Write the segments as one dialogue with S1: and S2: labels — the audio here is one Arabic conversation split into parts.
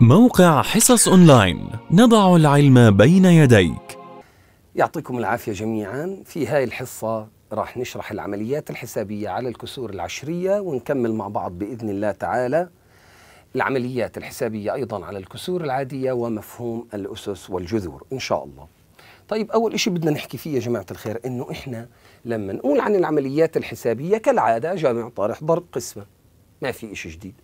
S1: موقع حصص أونلاين نضع العلم بين يديك يعطيكم العافية جميعا في هاي الحصة راح نشرح العمليات الحسابية على الكسور العشرية ونكمل مع بعض بإذن الله تعالى العمليات الحسابية أيضا على الكسور العادية ومفهوم الأسس والجذور إن شاء الله طيب أول إشي بدنا نحكي فيه يا جماعة الخير إنه إحنا لما نقول عن العمليات الحسابية كالعادة جامع طارح ضرب قسمة ما في إشي جديد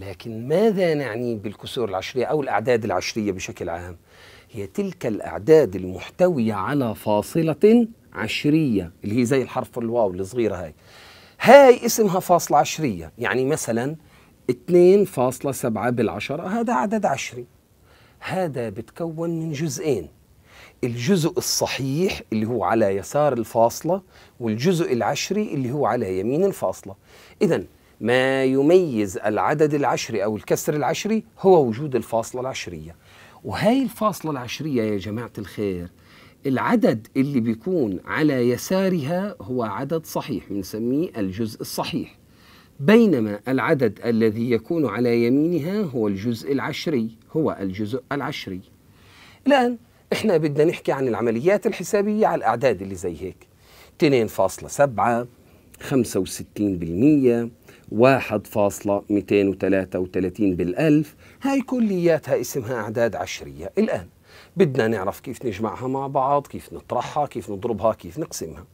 S1: لكن ماذا نعني بالكسور العشرية أو الأعداد العشرية بشكل عام؟ هي تلك الأعداد المحتوية على فاصلة عشرية اللي هي زي الحرف الواو الصغيرة هاي هاي اسمها فاصلة عشرية يعني مثلا 2.7 بالعشرة هذا عدد عشري هذا بتكون من جزئين الجزء الصحيح اللي هو على يسار الفاصلة والجزء العشري اللي هو على يمين الفاصلة إذا ما يميز العدد العشري أو الكسر العشري هو وجود الفاصلة العشرية وهي الفاصلة العشرية يا جماعة الخير العدد اللي بيكون على يسارها هو عدد صحيح بنسميه الجزء الصحيح بينما العدد الذي يكون على يمينها هو الجزء العشري هو الجزء العشري الآن احنا بدنا نحكي عن العمليات الحسابية على الأعداد اللي زي هيك 2.7 65% 1.233 بالألف هاي كلياتها اسمها أعداد عشرية الآن بدنا نعرف كيف نجمعها مع بعض كيف نطرحها كيف نضربها كيف نقسمها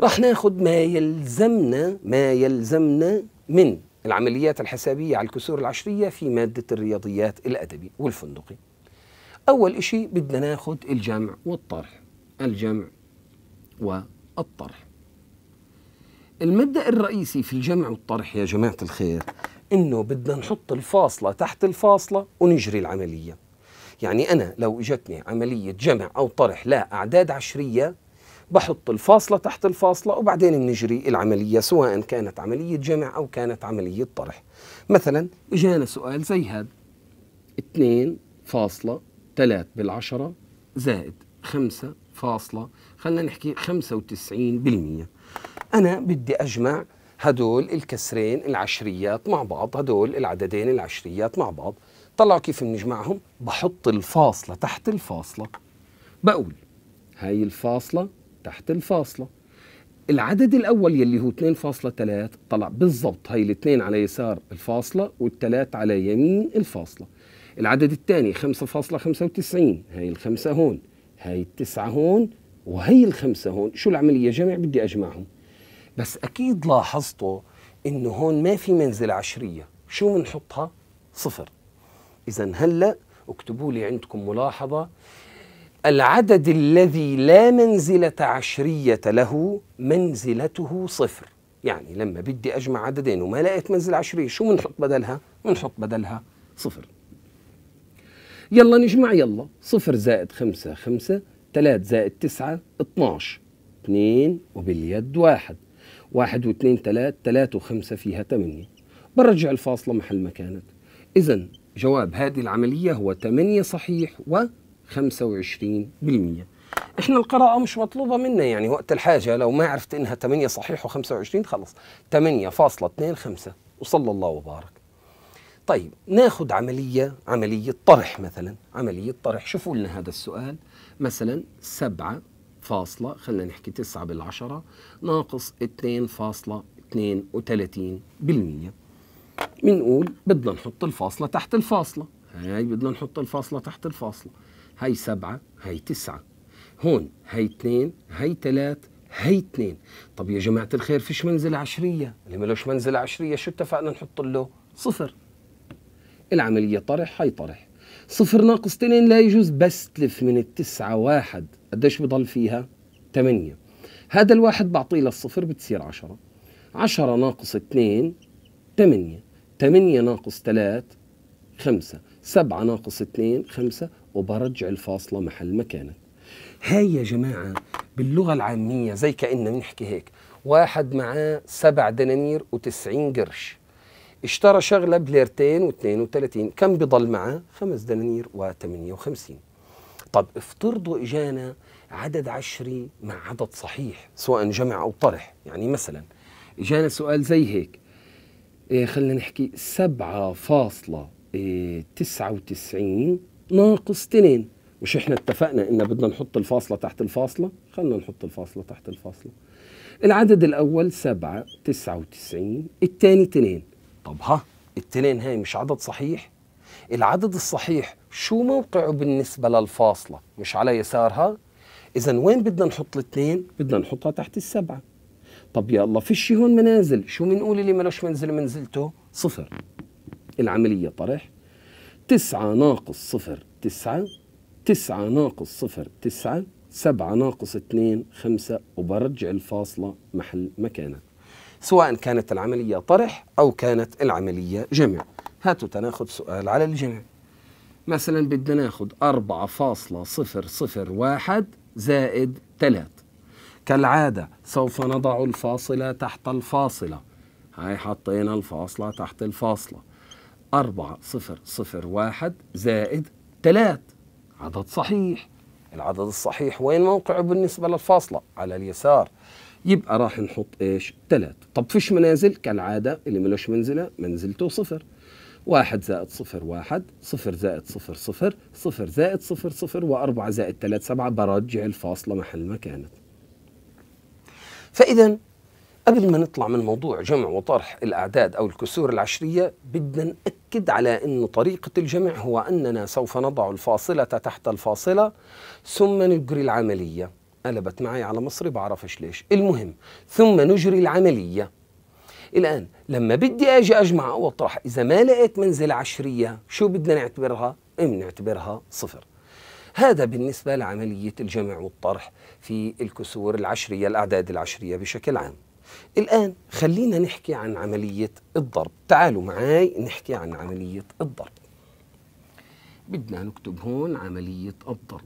S1: رح ناخد ما يلزمنا ما يلزمنا من العمليات الحسابية على الكسور العشرية في مادة الرياضيات الأدبي والفندقي أول إشي بدنا ناخد الجمع والطرح الجمع والطرح المبدأ الرئيسي في الجمع والطرح يا جماعة الخير إنه بدنا نحط الفاصلة تحت الفاصلة ونجري العملية يعني أنا لو إجتني عملية جمع أو طرح لا أعداد عشرية بحط الفاصلة تحت الفاصلة وبعدين بنجري العملية سواء كانت عملية جمع أو كانت عملية طرح مثلا إجانا سؤال زي هذا 2 فاصلة 3 بالعشرة زائد 5 فاصلة خلينا نحكي 95% أنا بدي أجمع هدول الكسرين العشريات مع بعض هدول العددين العشريات مع بعض طلعوا كيف بنجمعهم بحط الفاصلة تحت الفاصلة بقول هاي الفاصلة تحت الفاصلة العدد الأول يلي هو 2.3 طلع بالضبط هاي الاثنين على يسار الفاصلة والثلاث على يمين الفاصلة العدد الثاني 5.95 هاي الخمسة هون هاي التسعة هون وهي الخمسة هون شو العملية جمع بدي أجمعهم بس اكيد لاحظتوا انه هون ما في منزله عشريه شو بنحطها صفر اذا هلا اكتبوا لي عندكم ملاحظه العدد الذي لا منزلة عشرية له منزلته صفر يعني لما بدي أجمع عددين وما لقيت منزلة عشرية شو بنحط بدلها؟ بنحط بدلها صفر يلا نجمع يلا صفر زائد خمسة خمسة ثلاث زائد تسعة اتناش اثنين وباليد واحد واحد واثنين ثلاث ثلاثة وخمسة فيها ثمانية برجع الفاصلة محل ما كانت إذا جواب هذه العملية هو ثمانية صحيح و 25% احنا القراءة مش مطلوبة منا يعني وقت الحاجة لو ما عرفت انها ثمانية صحيح و25 خلص 8.25 وصلى الله وبارك طيب ناخد عملية عملية طرح مثلا عملية طرح شوفوا لنا هذا السؤال مثلا سبعة فاصلة خلينا نحكي تسعة بالعشرة ناقص اتنين اتنين فاصلة وتلاتين بالمية بنقول بدنا نحط الفاصلة تحت الفاصلة هاي بدنا نحط الفاصلة تحت الفاصلة هاي سبعة هاي تسعة هون هاي اثنين هاي ثلاث هي اثنين طب يا جماعة الخير فيش منزل عشرية اللي ملوش منزل عشرية شو اتفقنا نحط له صفر العملية طرح هي طرح صفر ناقص اثنين لا يجوز بس تلف من التسعة واحد قديش بضل فيها 8 هذا الواحد بعطيه للصفر بتصير 10 10 ناقص 2 8 8 ناقص 3 5 7 ناقص 2 5 وبرجع الفاصلة محل ما كانت هاي يا جماعة باللغة العامية زي كأننا بنحكي هيك واحد معاه سبع دنانير وتسعين قرش اشترى شغلة بليرتين واثنين وثلاثين كم بضل معاه خمس دنانير وثمانية وخمسين طب افترضوا إجانا عدد عشري مع عدد صحيح سواء جمع أو طرح يعني مثلا إجانا سؤال زي هيك إيه خلينا نحكي سبعة فاصلة إيه تسعة وتسعين ناقص تنين مش احنا اتفقنا ان بدنا نحط الفاصلة تحت الفاصلة خلنا نحط الفاصلة تحت الفاصلة العدد الاول سبعة تسعة وتسعين التاني تنين طب ها التنين هاي مش عدد صحيح العدد الصحيح شو موقعه بالنسبة للفاصلة مش على يسارها إذا وين بدنا نحط الاثنين بدنا نحطها تحت السبعة طب يا الله فيش هون منازل شو بنقول اللي ملوش منزل منزلته صفر العملية طرح تسعة ناقص صفر تسعة تسعة ناقص صفر تسعة سبعة ناقص اثنين خمسة وبرجع الفاصلة محل مكانها سواء كانت العملية طرح أو كانت العملية جمع هاتوا تناخد سؤال على الجميع مثلا بدنا ناخد 4.001 زائد 3 كالعادة سوف نضع الفاصلة تحت الفاصلة هاي حطينا الفاصلة تحت الفاصلة 4001 زائد 3 عدد صحيح العدد الصحيح وين موقعه بالنسبة للفاصلة على اليسار يبقى راح نحط ايش 3 طب فيش منازل كالعادة اللي ملوش منزلة منزلته صفر واحد زائد صفر واحد صفر زائد صفر صفر صفر زائد صفر صفر وأربعة زائد ثلاثة سبعة برجع الفاصلة محل ما كانت فإذا قبل ما نطلع من موضوع جمع وطرح الأعداد أو الكسور العشرية بدنا نأكد على أن طريقة الجمع هو أننا سوف نضع الفاصلة تحت الفاصلة ثم نجري العملية قلبت معي على مصري بعرفش ليش المهم ثم نجري العملية الآن لما بدي أجي أجمع أو أطرح إذا ما لقيت منزلة عشرية شو بدنا نعتبرها؟ بنعتبرها صفر هذا بالنسبة لعملية الجمع والطرح في الكسور العشرية الأعداد العشرية بشكل عام الآن خلينا نحكي عن عملية الضرب تعالوا معي نحكي عن عملية الضرب بدنا نكتب هون عملية الضرب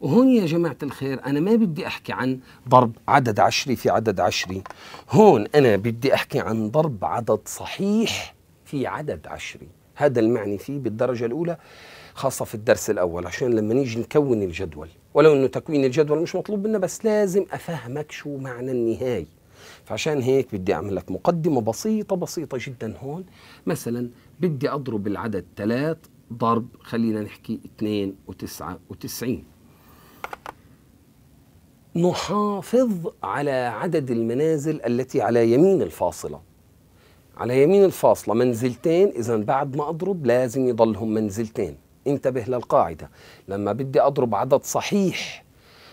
S1: وهون يا جماعة الخير أنا ما بدي أحكي عن ضرب عدد عشري في عدد عشري هون أنا بدي أحكي عن ضرب عدد صحيح في عدد عشري هذا المعني فيه بالدرجة الأولى خاصة في الدرس الأول عشان لما نيجي نكون الجدول ولو أنه تكوين الجدول مش مطلوب منا بس لازم أفهمك شو معنى النهاية فعشان هيك بدي أعمل لك مقدمة بسيطة بسيطة جدا هون مثلا بدي أضرب العدد 3 ضرب خلينا نحكي 92 وتسعين نحافظ على عدد المنازل التي على يمين الفاصله على يمين الفاصله منزلتين اذا بعد ما اضرب لازم يضلهم منزلتين انتبه للقاعده لما بدي اضرب عدد صحيح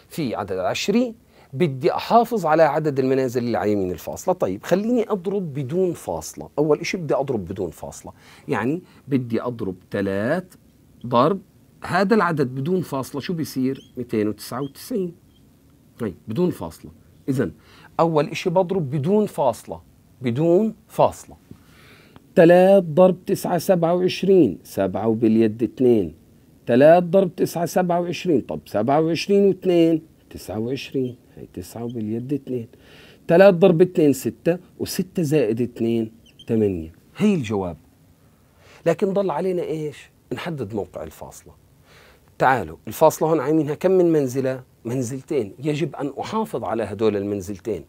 S1: في عدد عشري بدي احافظ على عدد المنازل اللي على يمين الفاصله طيب خليني اضرب بدون فاصله اول إشي بدي اضرب بدون فاصله يعني بدي اضرب ثلاث ضرب هذا العدد بدون فاصله شو بيصير 299 طيب بدون فاصله اذا اول إشي بضرب بدون فاصله بدون فاصله 3 ضرب 9 27 7 وباليد 2 3 ضرب 9 27 طب 27 و2 29 هي 9 وباليد 2 3 ضرب 2 6 و6 زائد 2 8 هي الجواب لكن ضل علينا ايش نحدد موقع الفاصله تعالوا الفاصلة هون عاملينها كم من منزلة؟ منزلتين يجب أن أحافظ على هدول المنزلتين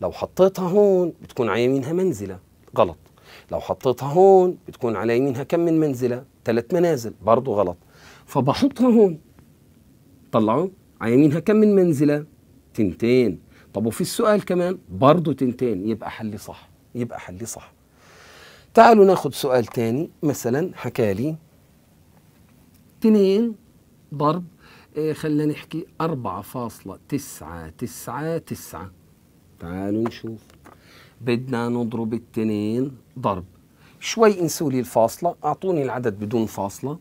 S1: لو حطيتها هون بتكون على يمينها منزلة غلط لو حطيتها هون بتكون على يمينها كم من منزلة؟ ثلاث منازل برضو غلط فبحطها هون طلعوا على يمينها كم من منزلة؟ تنتين طب وفي السؤال كمان برضو تنتين يبقى حلي صح يبقى حلي صح تعالوا ناخد سؤال تاني مثلا حكالي تنين ضرب إيه، خلينا نحكي 4.999 تعالوا نشوف بدنا نضرب التنين ضرب شوي انسوا لي الفاصلة أعطوني العدد بدون فاصلة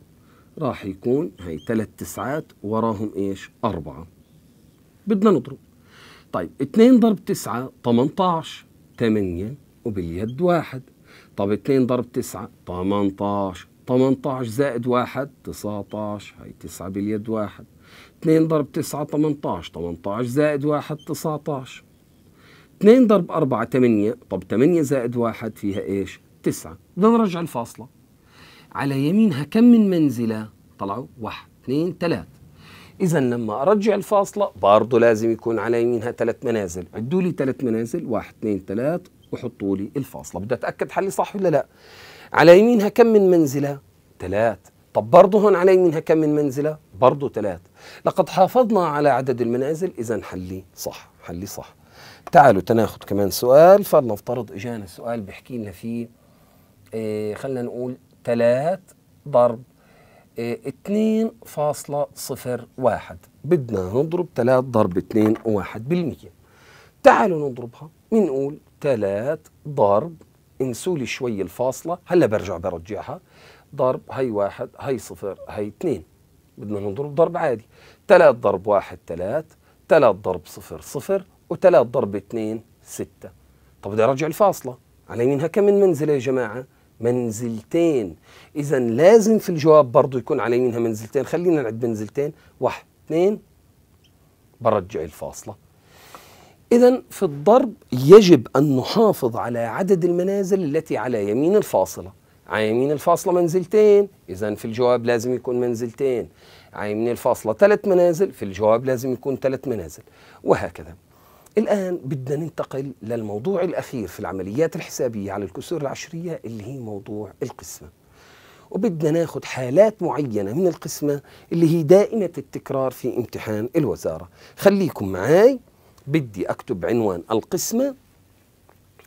S1: راح يكون هي ثلاث تسعات وراهم إيش أربعة بدنا نضرب طيب اثنين ضرب تسعة 18 8 وباليد واحد طب اثنين ضرب تسعة 18 18 زائد 1 19 هي 9 باليد واحد 2 ضرب 9 18 18 زائد 1 19 2 ضرب 4 8 طب 8 زائد 1 فيها ايش 9 بدنا نرجع الفاصلة على يمينها كم من منزلة طلعوا 1 2 3 إذا لما أرجع الفاصلة برضه لازم يكون على يمينها ثلاث منازل عدوا لي ثلاث منازل 1 2 3 وحطوا لي الفاصلة بدي أتأكد حلي صح ولا لا على يمينها كم من منزلة؟ ثلاث طب برضه هون على يمينها كم من منزلة؟ برضه ثلاث لقد حافظنا على عدد المنازل إذا حلي صح حلي صح تعالوا تناخد كمان سؤال فلنفترض إجانا سؤال بيحكي لنا فيه إيه خلينا نقول ثلاث ضرب 2.01 إيه، بدنا نضرب ثلاث ضرب اثنين و1 بالمية تعالوا نضربها بنقول ثلاث ضرب انسوا لي شوي الفاصله هلا برجع برجعها ضرب هي واحد هي صفر هي اثنين بدنا نضرب ضرب عادي ثلاث ضرب واحد ثلاث ثلاث ضرب صفر صفر وثلاث ضرب اثنين ستة طب بدي ارجع الفاصله على يمينها كم من منزله يا جماعه منزلتين اذا لازم في الجواب برضه يكون على يمينها منزلتين خلينا نعد منزلتين واحد اثنين برجع الفاصله إذا في الضرب يجب أن نحافظ على عدد المنازل التي على يمين الفاصلة على يمين الفاصلة منزلتين إذا في الجواب لازم يكون منزلتين على يمين الفاصلة ثلاث منازل في الجواب لازم يكون ثلاث منازل وهكذا الآن بدنا ننتقل للموضوع الأخير في العمليات الحسابية على الكسور العشرية اللي هي موضوع القسمة وبدنا ناخد حالات معينة من القسمة اللي هي دائمة التكرار في امتحان الوزارة خليكم معاي بدي اكتب عنوان القسمه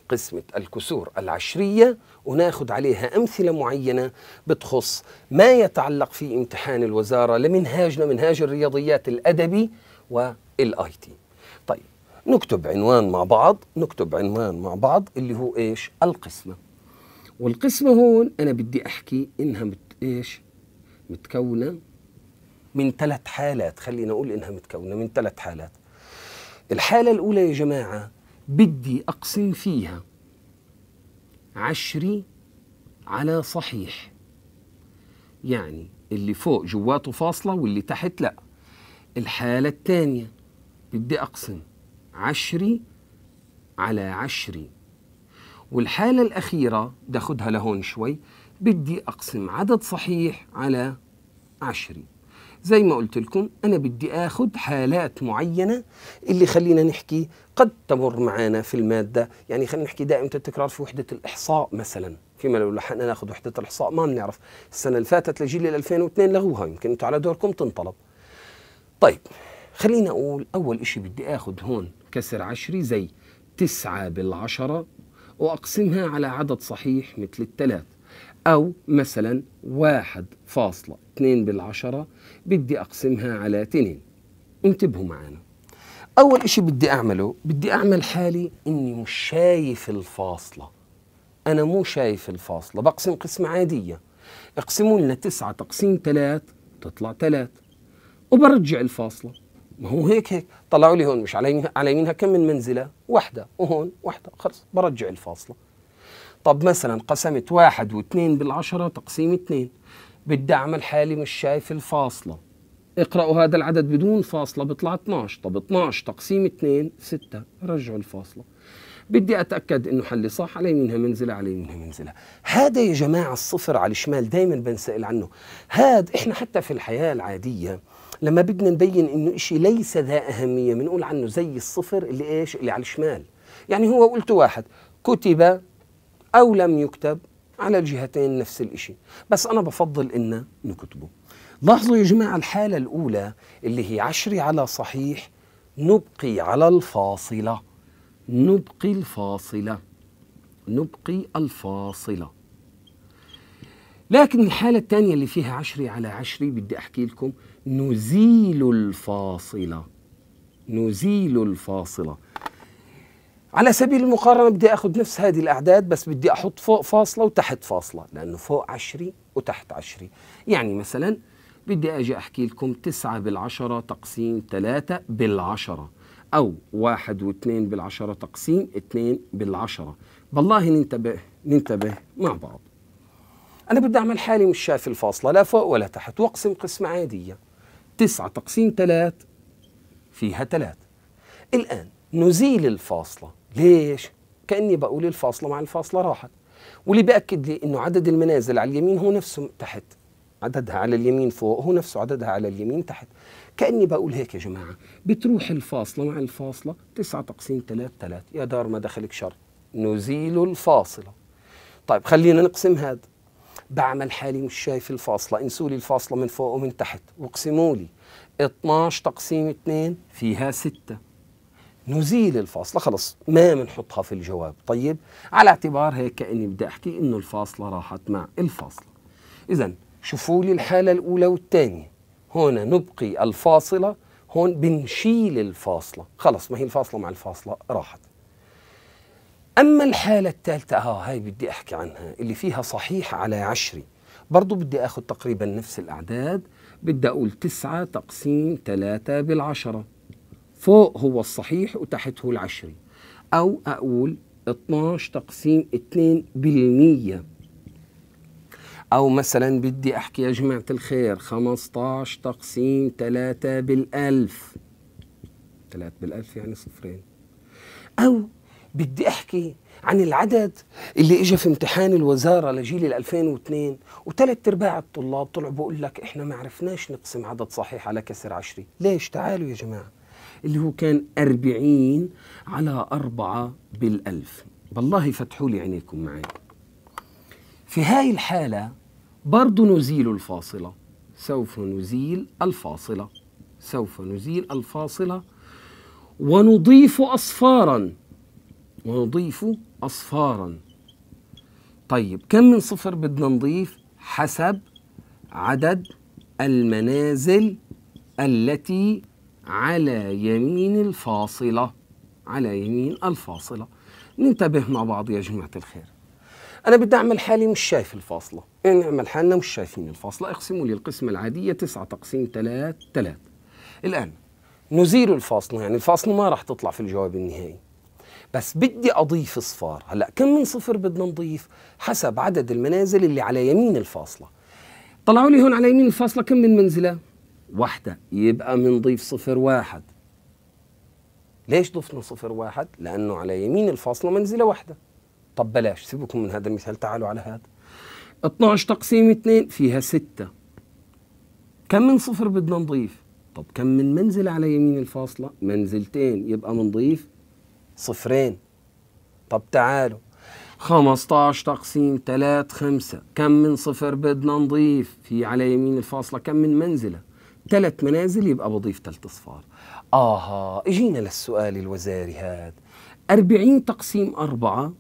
S1: قسمه الكسور العشريه وناخد عليها امثله معينه بتخص ما يتعلق في امتحان الوزاره لمنهاجنا منهاج الرياضيات الادبي والاي تي. طيب نكتب عنوان مع بعض نكتب عنوان مع بعض اللي هو ايش؟ القسمه. والقسمه هون انا بدي احكي انها مت ايش؟ متكونه من ثلاث حالات خلينا اقول انها متكونه من ثلاث حالات الحالة الأولى يا جماعة بدي أقسم فيها عشري على صحيح يعني اللي فوق جواته فاصلة واللي تحت لا الحالة الثانية بدي أقسم عشري على عشري والحالة الأخيرة بدي لهون شوي بدي أقسم عدد صحيح على عشري زي ما قلت لكم انا بدي اخد حالات معينه اللي خلينا نحكي قد تمر معانا في الماده يعني خلينا نحكي دائما التكرار في وحده الاحصاء مثلا فيما لو لحقنا ناخذ وحده الاحصاء ما بنعرف السنه اللي فاتت لجيل 2002 لغوها يمكن انتم على دوركم تنطلب طيب خلينا اقول اول شيء بدي اخذ هون كسر عشري زي تسعة بالعشرة وأقسمها على عدد صحيح مثل الثلاث أو مثلا واحد فاصلة اتنين بالعشرة بدي أقسمها على اتنين انتبهوا معانا أول إشي بدي أعمله بدي أعمل حالي إني مش شايف الفاصلة أنا مو شايف الفاصلة بقسم قسمة عادية اقسموا لنا تسعة تقسيم ثلاث تطلع ثلاث وبرجع الفاصلة ما هو هيك هيك طلعوا لي هون مش على على يمينها كم من منزلة واحدة وهون واحدة خلص برجع الفاصلة طب مثلا قسمت واحد واثنين بالعشرة تقسيم اثنين بدي أعمل حالي مش شايف الفاصلة اقرأوا هذا العدد بدون فاصلة بيطلع 12 طب 12 تقسيم 2 6 رجعوا الفاصلة بدي أتأكد إنه حلي صح علي منها منزلة علي منها منزلة هذا يا جماعة الصفر على الشمال دايما بنسأل عنه هذا إحنا حتى في الحياة العادية لما بدنا نبين إنه إشي ليس ذا أهمية بنقول عنه زي الصفر اللي إيش اللي على الشمال يعني هو قلت واحد كتب أو لم يكتب على الجهتين نفس الإشي بس أنا بفضل إن نكتبه لاحظوا يا جماعة الحالة الأولى اللي هي عشري على صحيح نبقي على الفاصلة نبقي الفاصلة نبقي الفاصلة لكن الحالة الثانية اللي فيها عشري على عشري بدي أحكي لكم نزيل الفاصلة نزيل الفاصلة على سبيل المقارنة بدي أخذ نفس هذه الأعداد بس بدي أحط فوق فاصلة وتحت فاصلة لأنه فوق عشري وتحت عشري يعني مثلا بدي أجي أحكي لكم تسعة بالعشرة تقسيم ثلاثة بالعشرة أو واحد واثنين بالعشرة تقسيم اثنين بالعشرة بالله ننتبه ننتبه مع بعض أنا بدي أعمل حالي مش شايف الفاصلة لا فوق ولا تحت وأقسم قسمة عادية تسعة تقسيم ثلاث فيها ثلاث الآن نزيل الفاصلة ليش؟ كأني بقول الفاصلة مع الفاصلة راحت واللي بيأكد لي أنه عدد المنازل على اليمين هو نفسه تحت عددها على اليمين فوق هو نفسه عددها على اليمين تحت كأني بقول هيك يا جماعة بتروح الفاصلة مع الفاصلة 9 تقسيم 3 3 يا دار ما دخلك شر نزيل الفاصلة طيب خلينا نقسم هذا بعمل حالي مش شايف الفاصلة انسوا لي الفاصلة من فوق ومن تحت واقسموا لي 12 تقسيم 2 فيها 6 نزيل الفاصله خلص ما بنحطها في الجواب طيب على اعتبار هيك كاني بدي احكي انه الفاصله راحت مع الفاصله اذا شوفوا لي الحاله الاولى والثانيه هون نبقي الفاصله هون بنشيل الفاصله خلص ما هي الفاصله مع الفاصله راحت اما الحاله الثالثه اه هاي بدي احكي عنها اللي فيها صحيح على عشري برضو بدي اخذ تقريبا نفس الاعداد بدي اقول تسعة تقسيم ثلاثة بالعشرة فوق هو الصحيح وتحت هو العشري أو أقول 12 تقسيم 2% أو مثلا بدي أحكي يا جماعة الخير 15 تقسيم 3 بالألف 3 بالألف يعني صفرين أو بدي أحكي عن العدد اللي إجا في امتحان الوزارة لجيل 2002 وثلاث أرباع الطلاب طلعوا بقول لك إحنا ما عرفناش نقسم عدد صحيح على كسر عشري ليش تعالوا يا جماعة اللي هو كان أربعين على أربعة بالألف بالله فتحوا لي عينيكم معي في هاي الحالة برضو نزيل الفاصلة سوف نزيل الفاصلة سوف نزيل الفاصلة ونضيف أصفارا ونضيف أصفارا طيب كم من صفر بدنا نضيف حسب عدد المنازل التي على يمين الفاصلة على يمين الفاصلة ننتبه مع بعض يا جماعة الخير أنا بدي أعمل حالي مش شايف الفاصلة نعمل يعني حالنا مش شايفين الفاصلة اقسموا لي القسمة العادية 9 تقسيم 3 3 الآن نزيل الفاصلة يعني الفاصلة ما راح تطلع في الجواب النهائي بس بدي أضيف صفار هلأ كم من صفر بدنا نضيف حسب عدد المنازل اللي على يمين الفاصلة طلعوا لي هون على يمين الفاصلة كم من منزلة واحدة يبقى بنضيف صفر واحد ليش ضفنا صفر واحد؟ لأنه على يمين الفاصلة منزلة واحدة طب بلاش سيبكم من هذا المثال تعالوا على هذا 12 تقسيم 2 فيها 6 كم من صفر بدنا نضيف؟ طب كم من منزل على يمين الفاصلة؟ منزلتين يبقى بنضيف صفرين طب تعالوا 15 تقسيم 3 5 كم من صفر بدنا نضيف؟ في على يمين الفاصلة كم من منزلة؟ ثلاث منازل يبقى بضيف ثلاث اصفار اها اجينا للسؤال الوزاري هذا 40 تقسيم أربعة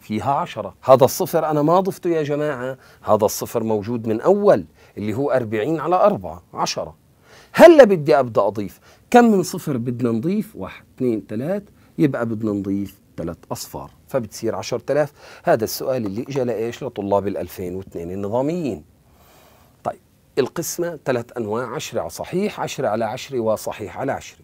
S1: فيها عشرة هذا الصفر أنا ما ضفته يا جماعة هذا الصفر موجود من أول اللي هو 40 على أربعة عشرة هلا بدي أبدأ أضيف كم من صفر بدنا نضيف واحد اثنين ثلاث يبقى بدنا نضيف ثلاث أصفار فبتصير 10000 هذا السؤال اللي إجا لإيش لطلاب ال 2002 النظاميين القسمة ثلاث أنواع عشرة على صحيح عشرة على عشرة وصحيح على عشرة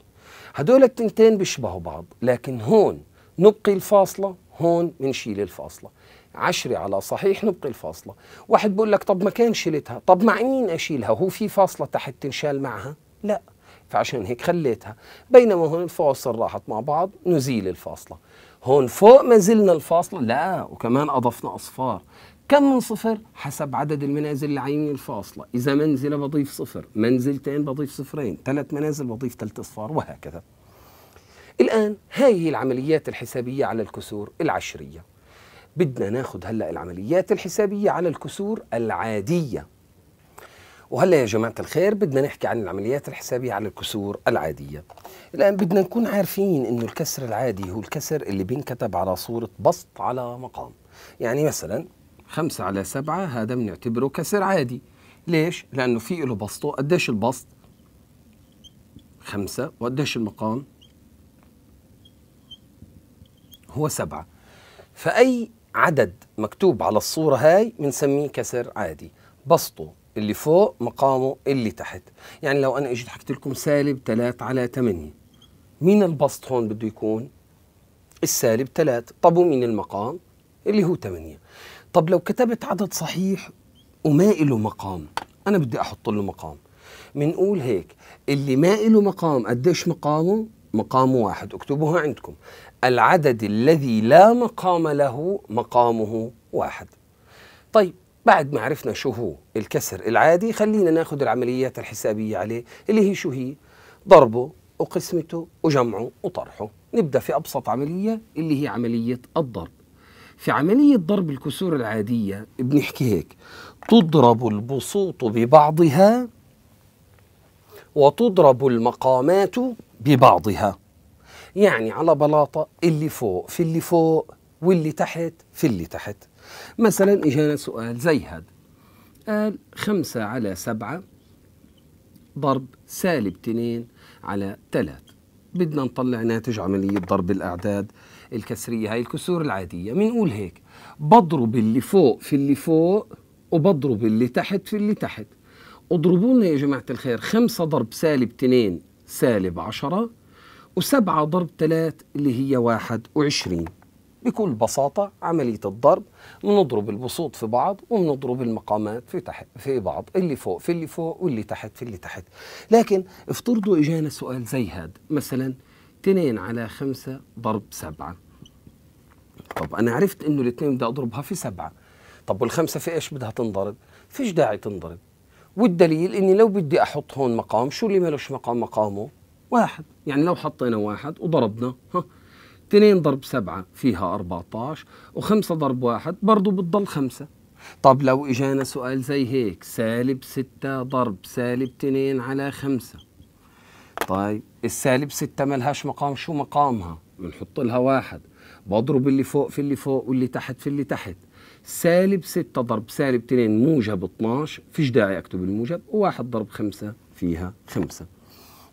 S1: هدول التنتين بيشبهوا بعض لكن هون نبقي الفاصلة هون بنشيل الفاصلة عشرة على صحيح نبقي الفاصلة واحد بقول لك طب ما كان شلتها طب مع مين أشيلها هو في فاصلة تحت تنشال معها لا فعشان هيك خليتها بينما هون الفواصل راحت مع بعض نزيل الفاصلة هون فوق ما زلنا الفاصلة لا وكمان أضفنا أصفار كم من صفر حسب عدد المنازل العينية الفاصلة إذا منزلة بضيف صفر منزلتين بضيف صفرين ثلاث منازل بضيف ثلاث أصفار وهكذا الآن هاي هي العمليات الحسابية على الكسور العشرية بدنا ناخد هلأ العمليات الحسابية على الكسور العادية وهلا يا جماعة الخير بدنا نحكي عن العمليات الحسابية على الكسور العادية الآن بدنا نكون عارفين أنه الكسر العادي هو الكسر اللي بينكتب على صورة بسط على مقام يعني مثلا خمسة على سبعة هذا بنعتبره كسر عادي ليش؟ لأنه في له بسطه قديش البسط؟ خمسة وقديش المقام؟ هو سبعة فأي عدد مكتوب على الصورة هاي بنسميه كسر عادي بسطه اللي فوق مقامه اللي تحت يعني لو أنا إجيت حكيت لكم سالب 3 على 8 مين البسط هون بده يكون؟ السالب 3 طب ومين المقام؟ اللي هو 8 طب لو كتبت عدد صحيح وما له مقام انا بدي احط له مقام بنقول هيك اللي ما له مقام قديش مقامه مقام واحد اكتبوها عندكم العدد الذي لا مقام له مقامه واحد طيب بعد ما عرفنا شو هو الكسر العادي خلينا ناخذ العمليات الحسابية عليه اللي هي شو هي ضربه وقسمته وجمعه وطرحه نبدأ في أبسط عملية اللي هي عملية الضرب في عملية ضرب الكسور العادية بنحكي هيك تضرب البسوط ببعضها وتضرب المقامات ببعضها يعني على بلاطة اللي فوق في اللي فوق واللي تحت في اللي تحت مثلا إجانا سؤال زي هذا قال خمسة على سبعة ضرب سالب 2 على ثلاث بدنا نطلع ناتج عملية ضرب الأعداد الكسريه هاي الكسور العاديه بنقول هيك بضرب اللي فوق في اللي فوق وبضرب اللي تحت في اللي تحت اضربوا لنا يا جماعه الخير 5 ضرب سالب 2 سالب 10 و7 ضرب 3 اللي هي 21 بكل بساطة عملية الضرب بنضرب البسوط في بعض وبنضرب المقامات في تحت في بعض اللي فوق في اللي فوق واللي تحت في اللي تحت لكن افترضوا اجانا سؤال زي هذا مثلا 2 على 5 ضرب 7 طب انا عرفت انه الاثنين بدي اضربها في 7 طب والخمسه في ايش بدها تنضرب فيش داعي تنضرب والدليل اني لو بدي احط هون مقام شو اللي مالوش مقام مقامه واحد يعني لو حطينا واحد وضربنا ها 2 ضرب 7 فيها 14 و5 ضرب 1 برضه بتضل 5 طب لو اجانا سؤال زي هيك سالب 6 ضرب سالب 2 على 5 طيب السالب ستة ملهاش مقام شو مقامها بنحط لها واحد بضرب اللي فوق في اللي فوق واللي تحت في اللي تحت سالب 6 ضرب سالب 2 موجب 12 فيش داعي اكتب الموجب وواحد ضرب 5 فيها 5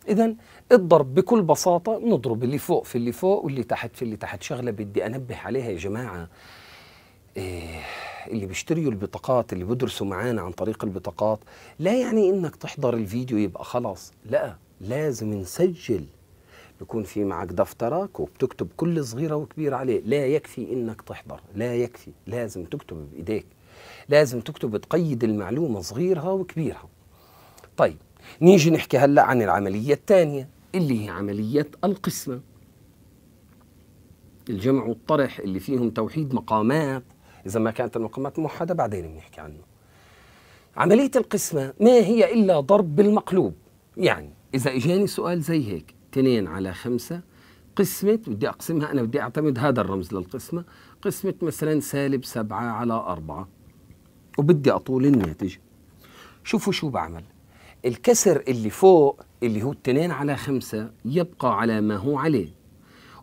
S1: اذا الضرب بكل بساطه نضرب اللي فوق في اللي فوق واللي تحت في اللي تحت شغله بدي انبه عليها يا جماعه إيه اللي بيشتريوا البطاقات اللي بدرسوا معانا عن طريق البطاقات لا يعني انك تحضر الفيديو يبقى خلاص لا لازم نسجل بكون في معك دفترك وبتكتب كل صغيرة وكبيرة عليه لا يكفي إنك تحضر لا يكفي لازم تكتب بإيديك لازم تكتب تقيد المعلومة صغيرها وكبيرها طيب نيجي نحكي هلأ عن العملية الثانية اللي هي عملية القسمة الجمع والطرح اللي فيهم توحيد مقامات إذا ما كانت المقامات موحدة بعدين بنحكي عنه عملية القسمة ما هي إلا ضرب بالمقلوب يعني إذا إجاني سؤال زي هيك 2 على 5 قسمة بدي أقسمها أنا بدي أعتمد هذا الرمز للقسمة قسمة مثلا سالب 7 على 4 وبدي أطول الناتج شوفوا شو بعمل الكسر اللي فوق اللي هو 2 على 5 يبقى على ما هو عليه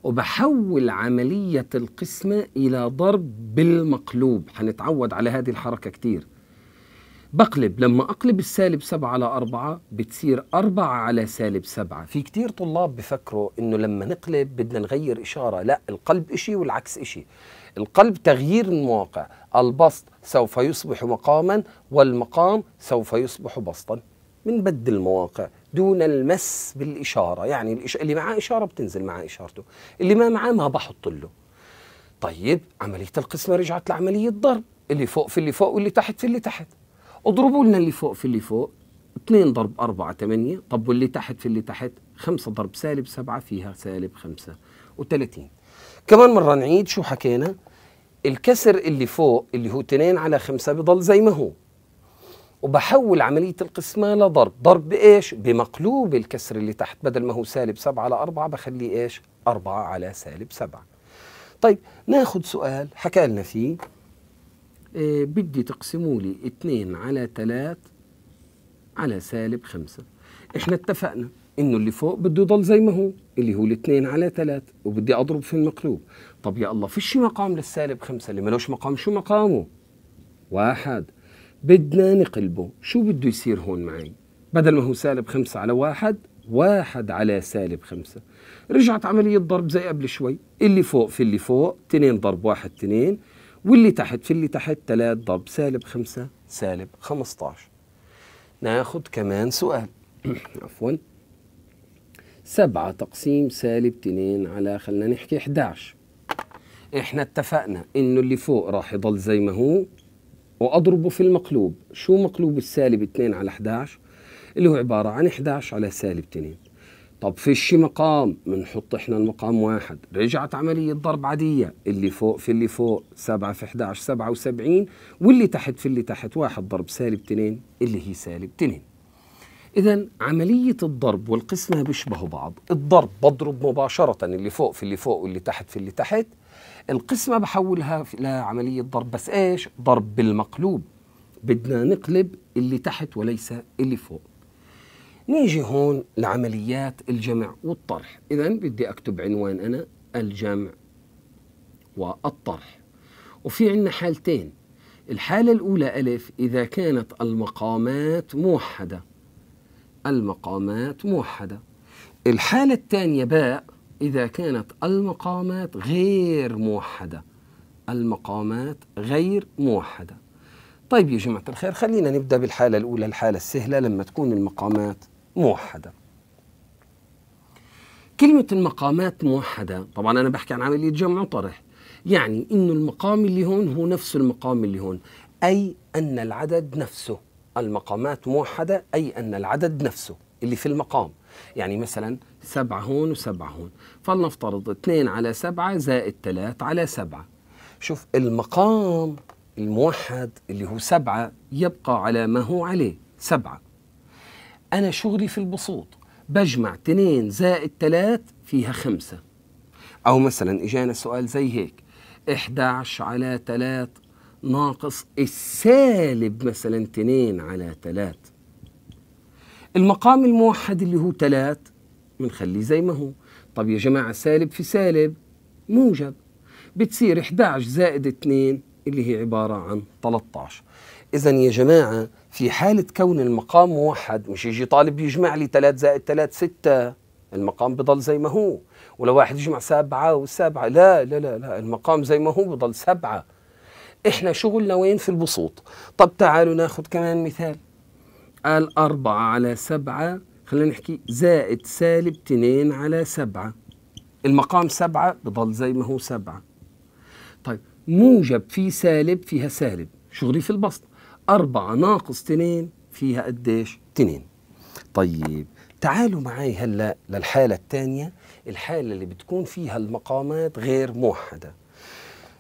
S1: وبحول عملية القسمة إلى ضرب بالمقلوب حنتعود على هذه الحركة كتير بقلب لما أقلب السالب سبعة على أربعة بتصير أربعة على سالب سبعة في كتير طلاب بفكروا إنه لما نقلب بدنا نغير إشارة لا القلب إشي والعكس إشي القلب تغيير المواقع البسط سوف يصبح مقاما والمقام سوف يصبح بسطا بنبدل المواقع دون المس بالإشارة يعني الإش... اللي معاه إشارة بتنزل معاه إشارته اللي ما معاه ما بحط له طيب عملية القسمة رجعت لعملية ضرب اللي فوق في اللي فوق واللي تحت في اللي تحت اضربوا لنا اللي فوق في اللي فوق 2 ضرب 4 8 طب واللي تحت في اللي تحت 5 ضرب سالب 7 فيها سالب 35 كمان مرة نعيد شو حكينا الكسر اللي فوق اللي هو 2 على 5 بضل زي ما هو وبحول عملية القسمة لضرب ضرب بإيش؟ بمقلوب الكسر اللي تحت بدل ما هو سالب 7 على 4 بخليه إيش؟ 4 على سالب 7 طيب ناخد سؤال حكى لنا فيه إيه، بدي تقسموا لي 2 على 3 على سالب 5 احنا اتفقنا انه اللي فوق بده يضل زي ما هو اللي هو الاثنين على ثلاث وبدي اضرب في المقلوب طب يا الله فيش مقام للسالب خمسة اللي ملوش مقام شو مقامه واحد بدنا نقلبه شو بده يصير هون معي بدل ما هو سالب خمسة على واحد واحد على سالب خمسة رجعت عملية ضرب زي قبل شوي اللي فوق في اللي فوق اثنين ضرب واحد اثنين واللي تحت في اللي تحت 3 ضرب سالب 5 سالب 15 ناخد كمان سؤال عفوا 7 تقسيم سالب 2 على خلينا نحكي 11 احنا اتفقنا انه اللي فوق راح يضل زي ما هو واضربه في المقلوب شو مقلوب السالب 2 على 11 اللي هو عباره عن 11 على سالب 2 طب فيش مقام بنحط احنا المقام واحد رجعت عملية ضرب عادية اللي فوق في اللي فوق 7 في 11 77 واللي تحت في اللي تحت واحد ضرب سالب 2 اللي هي سالب 2 إذا عملية الضرب والقسمة بيشبهوا بعض الضرب بضرب مباشرة اللي فوق في اللي فوق واللي تحت في اللي تحت القسمة بحولها لعملية ضرب بس إيش ضرب بالمقلوب بدنا نقلب اللي تحت وليس اللي فوق نيجي هون لعمليات الجمع والطرح إذا بدي أكتب عنوان أنا الجمع والطرح وفي عندنا حالتين الحالة الأولى ألف إذا كانت المقامات موحدة المقامات موحدة الحالة الثانية باء إذا كانت المقامات غير موحدة المقامات غير موحدة طيب يا جماعة الخير خلينا نبدأ بالحالة الأولى الحالة السهلة لما تكون المقامات موحدة كلمة المقامات موحدة طبعا أنا بحكي عن عملية جمع وطرح يعني انه المقام اللي هون هو نفس المقام اللي هون أي أن العدد نفسه المقامات موحدة أي أن العدد نفسه اللي في المقام يعني مثلا سبعة هون وسبعة هون فلنفترض اثنين على سبعة زائد ثلاث على سبعة شوف المقام الموحد اللي هو سبعة يبقى على ما هو عليه سبعة أنا شغلي في البسوط بجمع 2 زائد 3 فيها 5 أو مثلا إجانا سؤال زي هيك 11 على 3 ناقص السالب مثلا 2 على 3 المقام الموحد اللي هو 3 بنخليه زي ما هو طب يا جماعة سالب في سالب موجب بتصير 11 زائد 2 اللي هي عبارة عن 13 إذا يا جماعة في حالة كون المقام موحد مش يجي طالب يجمع لي 3 زائد 3 6 المقام بضل زي ما هو ولو واحد يجمع سبعة وسبعة لا لا لا لا المقام زي ما هو بضل سبعة احنا شغلنا وين في البسوط طب تعالوا ناخد كمان مثال قال أربعة على سبعة خلينا نحكي زائد سالب 2 على سبعة المقام سبعة بضل زي ما هو سبعة طيب موجب في سالب فيها سالب شغلي في البسط 4 ناقص 2 فيها قديش 2 طيب تعالوا معي هلا للحالة الثانية الحالة اللي بتكون فيها المقامات غير موحدة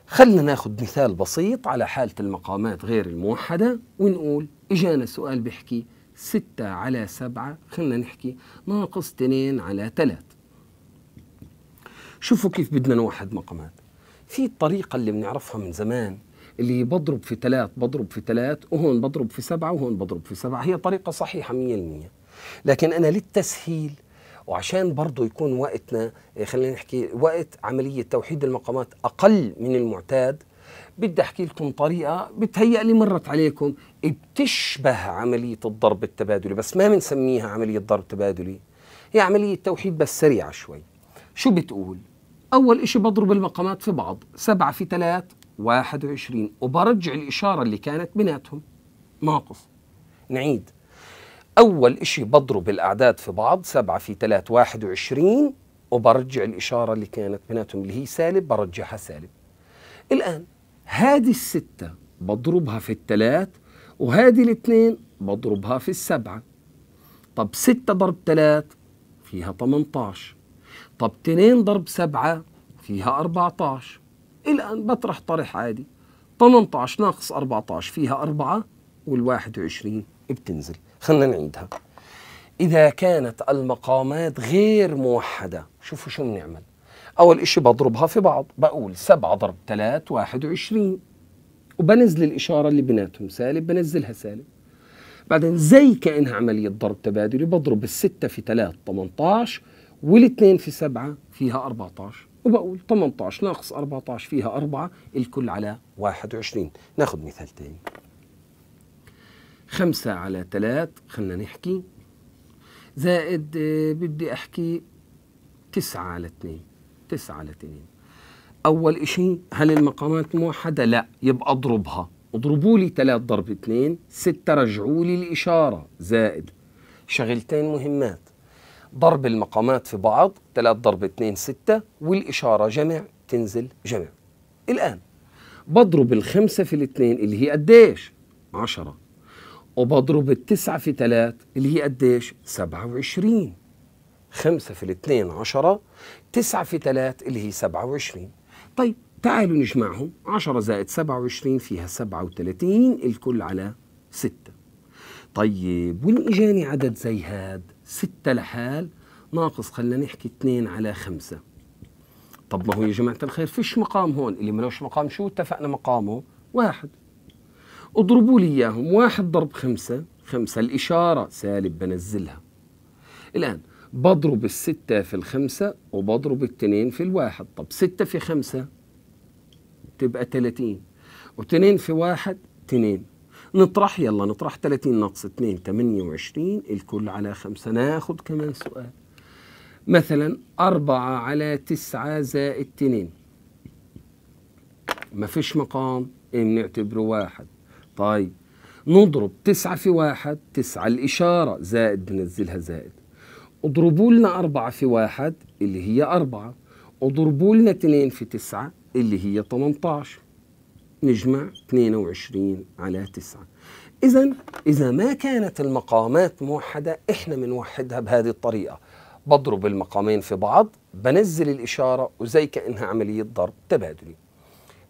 S1: خلنا ناخد مثال بسيط على حالة المقامات غير الموحدة ونقول إجانا سؤال بيحكي 6 على 7 خلينا نحكي ناقص 2 على 3 شوفوا كيف بدنا نوحد مقامات في الطريقة اللي بنعرفها من زمان اللي بضرب في ثلاث بضرب في ثلاث وهون بضرب في سبعة وهون بضرب في سبعة هي طريقة صحيحة 100% لكن أنا للتسهيل وعشان برضه يكون وقتنا إيه، خلينا نحكي وقت عملية توحيد المقامات أقل من المعتاد بدي أحكي لكم طريقة بتهيأ لي مرت عليكم بتشبه عملية الضرب التبادلي بس ما بنسميها عملية ضرب تبادلي هي عملية توحيد بس سريعة شوي شو بتقول؟ أول إشي بضرب المقامات في بعض سبعة في ثلاث 21 وبرجع الإشارة اللي كانت بيناتهم موقف نعيد أول إشي بضرب الأعداد في بعض 7 في 3 21 وبرجع الإشارة اللي كانت بيناتهم اللي هي سالب برجعها سالب الآن هذه الستة بضربها في الثلاث وهذه الاثنين بضربها في السبعة طب 6 ضرب ثلاث فيها 18 طب 2 ضرب 7 فيها 14 الآن بطرح طرح عادي 18 ناقص 14 فيها 4 وال21 بتنزل خلينا نعيدها إذا كانت المقامات غير موحدة شوفوا شو بنعمل أول إشي بضربها في بعض بقول 7 ضرب 3 21 وبنزل الإشارة اللي بيناتهم سالب بنزلها سالب بعدين زي كأنها عملية ضرب تبادلي بضرب الستة في 3 18 والاثنين في 7 فيها 14 وبقول 18 ناقص 14 فيها 4 الكل على 21 ناخد مثال تاني 5 على 3 خلنا نحكي زائد آه، بدي أحكي 9 على 2 9 على 2 أول إشي هل المقامات موحدة؟ لا يبقى اضربها اضربوا لي 3 ضرب 2 6 رجعوا لي الإشارة زائد شغلتين مهمات ضرب المقامات في بعض 3 ضرب 2 6 والإشارة جمع تنزل جمع الآن بضرب الخمسة في الاثنين اللي هي قديش 10 وبضرب التسعة في ثلاث اللي هي قديش 27 خمسة في الاثنين 10 تسعة في ثلاث اللي هي 27 طيب تعالوا نجمعهم 10 زائد 27 فيها 37 الكل على 6 طيب وين إجاني عدد زي هاد ستة لحال ناقص خلينا نحكي اثنين على خمسة طب ما هو يا جماعة الخير فيش مقام هون اللي ملوش مقام شو اتفقنا مقامه واحد اضربوا لي اياهم واحد ضرب خمسة خمسة الإشارة سالب بنزلها الآن بضرب الستة في الخمسة وبضرب التنين في الواحد طب ستة في خمسة تبقى تلاتين وتنين في واحد تنين نطرح يلا نطرح 30 ناقص 2 28 الكل على 5 ناخد كمان سؤال مثلا 4 على 9 زائد 2 مفيش مقام إيه بنعتبره واحد طيب نضرب 9 في واحد 9 الإشارة زائد بنزلها زائد اضربوا لنا 4 في واحد اللي هي 4 اضربوا لنا 2 في 9 اللي هي 18 نجمع 22 على 9 إذا إذا ما كانت المقامات موحدة إحنا بنوحدها بهذه الطريقة بضرب المقامين في بعض بنزل الإشارة وزي كأنها عملية ضرب تبادلي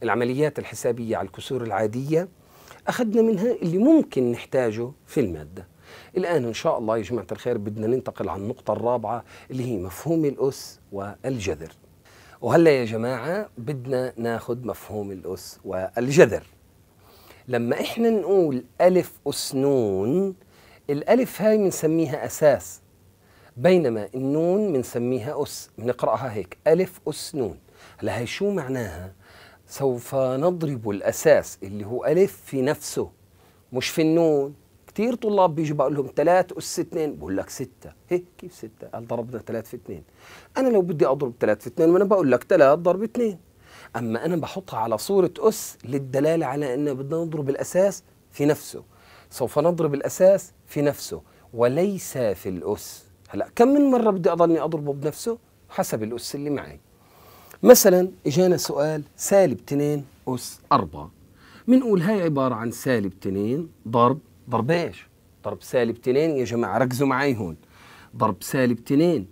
S1: العمليات الحسابية على الكسور العادية أخذنا منها اللي ممكن نحتاجه في المادة الآن إن شاء الله يا جماعة الخير بدنا ننتقل على النقطة الرابعة اللي هي مفهوم الأس والجذر وهلا يا جماعه بدنا ناخذ مفهوم الاس والجذر لما احنا نقول الف اس نون الالف هاي بنسميها اساس بينما النون بنسميها اس بنقراها هيك الف اس نون هلا هي شو معناها سوف نضرب الاساس اللي هو الف في نفسه مش في النون كتير طلاب بيجوا بقول لهم ثلاث أس اثنين بقول لك ستة إيه كيف ستة قال ضربنا ثلاث في اثنين أنا لو بدي أضرب ثلاث في اثنين وأنا بقول لك ثلاث ضرب اثنين أما أنا بحطها على صورة أس للدلالة على أنه بدنا نضرب الأساس في نفسه سوف نضرب الأساس في نفسه وليس في الأس هلا كم من مرة بدي أضلني أضربه بنفسه حسب الأس اللي معي مثلا إجانا سؤال سالب 2 أس 4 بنقول هاي عبارة عن سالب 2 ضرب ضرب ايش؟ ضرب سالب تنين يا جماعه ركزوا معي هون ضرب سالب تنين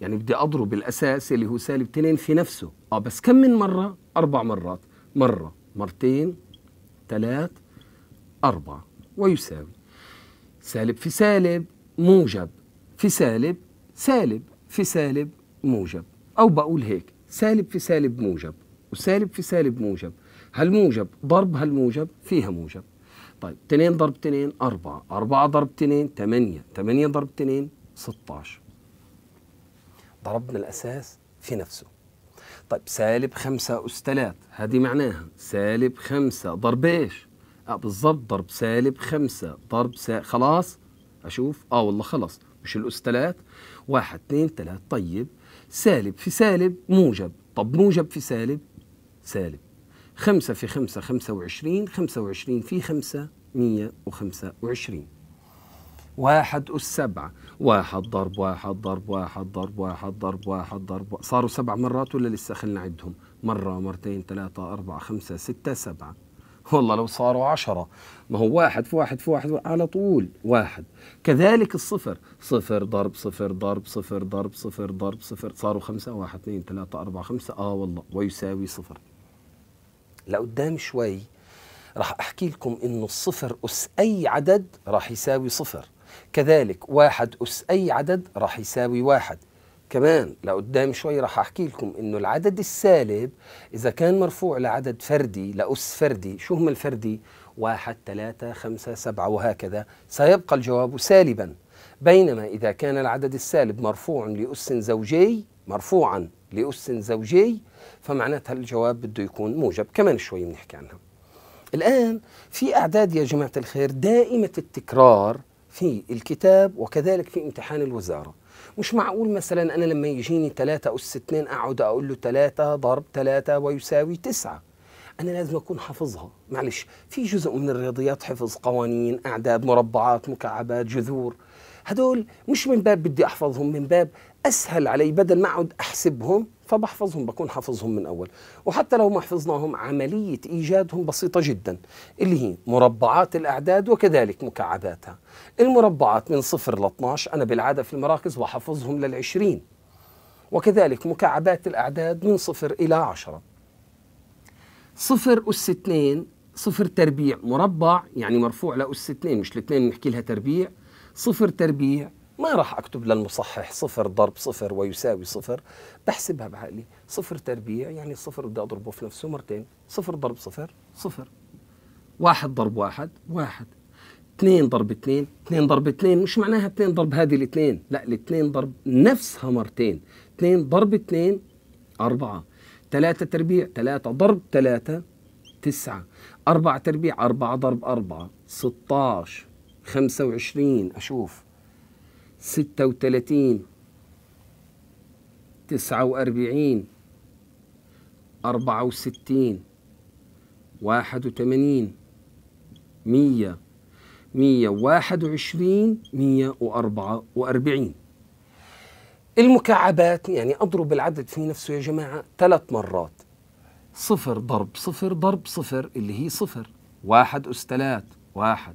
S1: يعني بدي اضرب الاساس اللي هو سالب تنين في نفسه اه بس كم من مره؟ اربع مرات مره مرتين ثلاث أربعة ويساوي سالب في سالب موجب في سالب سالب في سالب موجب أو بقول هيك سالب في سالب موجب وسالب في سالب موجب هالموجب ضرب هالموجب فيها موجب طيب 2 ضرب 2 4 4 ضرب 2 8 8 ضرب 2 16 ضربنا الأساس في نفسه طيب سالب 5 أس 3 هذه معناها سالب 5 ضرب إيش؟ آه بالضبط ضرب سالب 5 ضرب سا... خلاص أشوف آه والله خلاص مش الأس 3 1 2 3 طيب سالب في سالب موجب طب موجب في سالب سالب خمسة في خمسة خمسة وعشرين خمسة وعشرين في خمسة مية وخمسة وعشرين واحد أس سبعة واحد ضرب واحد ضرب واحد ضرب واحد ضرب واحد ضرب صاروا سبع مرات ولا لسه خلنا نعدهم مرة مرتين ثلاثة أربعة خمسة ستة سبعة والله لو صاروا عشرة ما هو واحد في واحد في واحد على طول واحد كذلك الصفر صفر ضرب صفر ضرب صفر ضرب صفر ضرب صفر صاروا خمسة واحد اثنين ثلاثة أربعة خمسة آه والله ويساوي صفر لقدام شوي راح أحكي لكم إنه الصفر أس أي عدد راح يساوي صفر كذلك واحد أس أي عدد راح يساوي واحد كمان لقدام شوي راح أحكي لكم إنه العدد السالب إذا كان مرفوع لعدد فردي لأس فردي شو هم الفردي؟ واحد ثلاثة خمسة سبعة وهكذا سيبقى الجواب سالبا بينما إذا كان العدد السالب مرفوع لأس زوجي مرفوعا لأس زوجي فمعناتها الجواب بده يكون موجب كمان شوي بنحكي عنها الآن في أعداد يا جماعة الخير دائمة التكرار في الكتاب وكذلك في امتحان الوزارة مش معقول مثلا أنا لما يجيني ثلاثة أس اثنين أقعد أقول له ثلاثة ضرب ثلاثة ويساوي تسعة أنا لازم أكون حافظها معلش في جزء من الرياضيات حفظ قوانين أعداد مربعات مكعبات جذور هدول مش من باب بدي احفظهم من باب اسهل علي بدل ما اقعد احسبهم فبحفظهم بكون حافظهم من اول وحتى لو ما حفظناهم عمليه ايجادهم بسيطه جدا اللي هي مربعات الاعداد وكذلك مكعباتها المربعات من صفر ل 12 انا بالعاده في المراكز بحفظهم لل 20 وكذلك مكعبات الاعداد من صفر الى 10 صفر أس 2 صفر تربيع مربع يعني مرفوع لأس 2 مش الاثنين بنحكي لها تربيع صفر تربيع ما راح أكتب للمصحح صفر ضرب صفر ويساوي صفر بحسبها بعقلي صفر تربيع يعني صفر بدي أضربه في نفسه مرتين صفر ضرب صفر صفر واحد ضرب واحد واحد اثنين ضرب اثنين اثنين ضرب اثنين مش معناها اثنين ضرب هذه الاثنين لا الاثنين ضرب نفسها مرتين اثنين ضرب اثنين أربعة ثلاثة تربيع ثلاثة ضرب ثلاثة تسعة أربعة تربيع أربعة ضرب أربعة ستاش 25 أشوف 36 49 64 81 100 121 144 المكعبات يعني أضرب العدد في نفسه يا جماعة ثلاث مرات صفر ضرب صفر ضرب صفر اللي هي صفر واحد أس أستلات واحد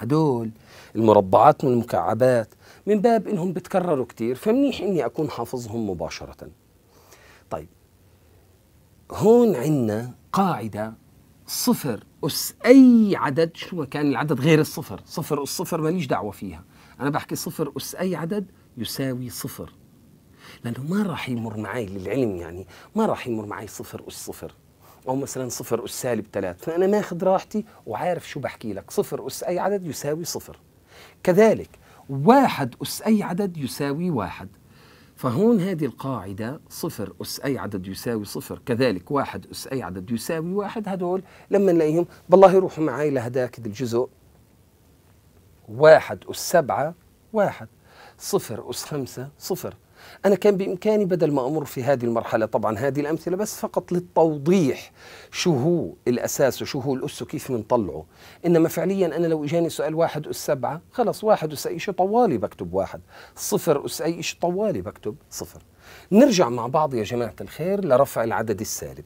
S1: هدول المربعات والمكعبات من باب انهم بتكرروا كثير فمنيح اني اكون حافظهم مباشره طيب هون عندنا قاعده صفر أس أي عدد شو كان العدد غير الصفر صفر أس صفر ماليش دعوة فيها أنا بحكي صفر أس أي عدد يساوي صفر لأنه ما راح يمر معي للعلم يعني ما راح يمر معي صفر أس صفر او مثلا صفر اس سالب 3 فانا ماخذ راحتي وعارف شو بحكي لك صفر اس اي عدد يساوي صفر كذلك واحد اس اي عدد يساوي واحد فهون هذه القاعدة صفر أس أي عدد يساوي صفر كذلك واحد أس أي عدد يساوي واحد هدول لما نلاقيهم بالله يروحوا معي لهداك الجزء واحد أس سبعة واحد صفر أس خمسة صفر أنا كان بإمكاني بدل ما أمر في هذه المرحلة طبعا هذه الأمثلة بس فقط للتوضيح شو هو الأساس وشو هو الأس وكيف بنطلعه إنما فعليا أنا لو إجاني سؤال واحد أس سبعة خلص واحد أس أي شيء طوالي بكتب واحد صفر أس أي شيء طوالي بكتب صفر نرجع مع بعض يا جماعة الخير لرفع العدد السالب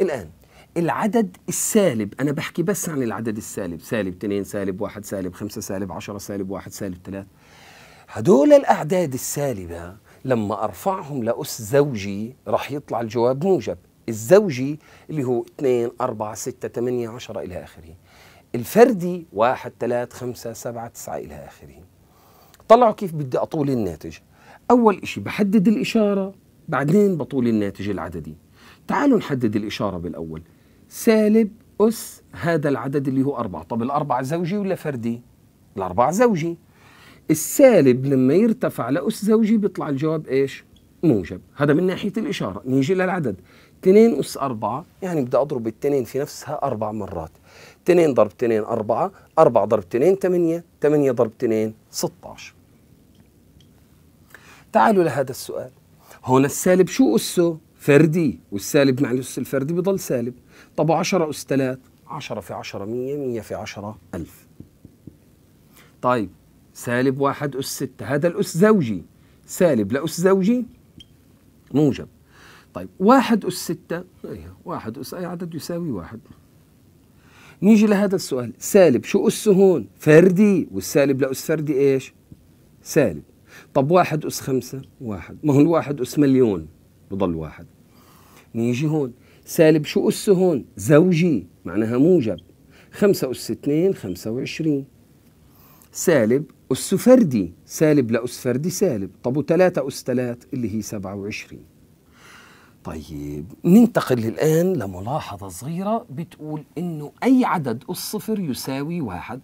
S1: الآن العدد السالب أنا بحكي بس عن العدد السالب سالب 2 سالب 1 سالب 5 سالب 10 سالب 1 سالب 3 هدول الأعداد السالبة لما ارفعهم لاس زوجي رح يطلع الجواب موجب الزوجي اللي هو 2 4 6 8 10 الى اخره الفردي 1 3 5 7 9 الى اخره طلعوا كيف بدي اطول الناتج اول شيء بحدد الاشاره بعدين بطول الناتج العددي تعالوا نحدد الاشاره بالاول سالب اس هذا العدد اللي هو أربعة طب الأربعة زوجي ولا فردي الأربعة زوجي السالب لما يرتفع لأس زوجي بيطلع الجواب إيش؟ موجب هذا من ناحية الإشارة نيجي للعدد 2 أس 4 يعني بدي أضرب التنين في نفسها أربع مرات 2 ضرب 2 4 4 ضرب 2 8 8 ضرب 2 16 تعالوا لهذا السؤال هون السالب شو أسه؟ فردي والسالب مع الأس الفردي بضل سالب طب 10 أس 3 10 في 10 100 100 في 10 1000 طيب سالب واحد أس ستة هذا الأس زوجي سالب لأس زوجي موجب طيب واحد أس ستة إيه، واحد أس أي عدد يساوي واحد نيجي لهذا السؤال سالب شو أسه هون فردي والسالب لأس فردي إيش سالب طب واحد أس خمسة واحد ما هو الواحد أس مليون بضل واحد نيجي هون سالب شو أسه هون زوجي معناها موجب خمسة أس اثنين خمسة وعشرين سالب أس فردي سالب لأس فردي سالب طب وثلاثة أس ثلاث اللي هي سبعة وعشرين طيب ننتقل الآن لملاحظة صغيرة بتقول إنه أي عدد الصفر يساوي واحد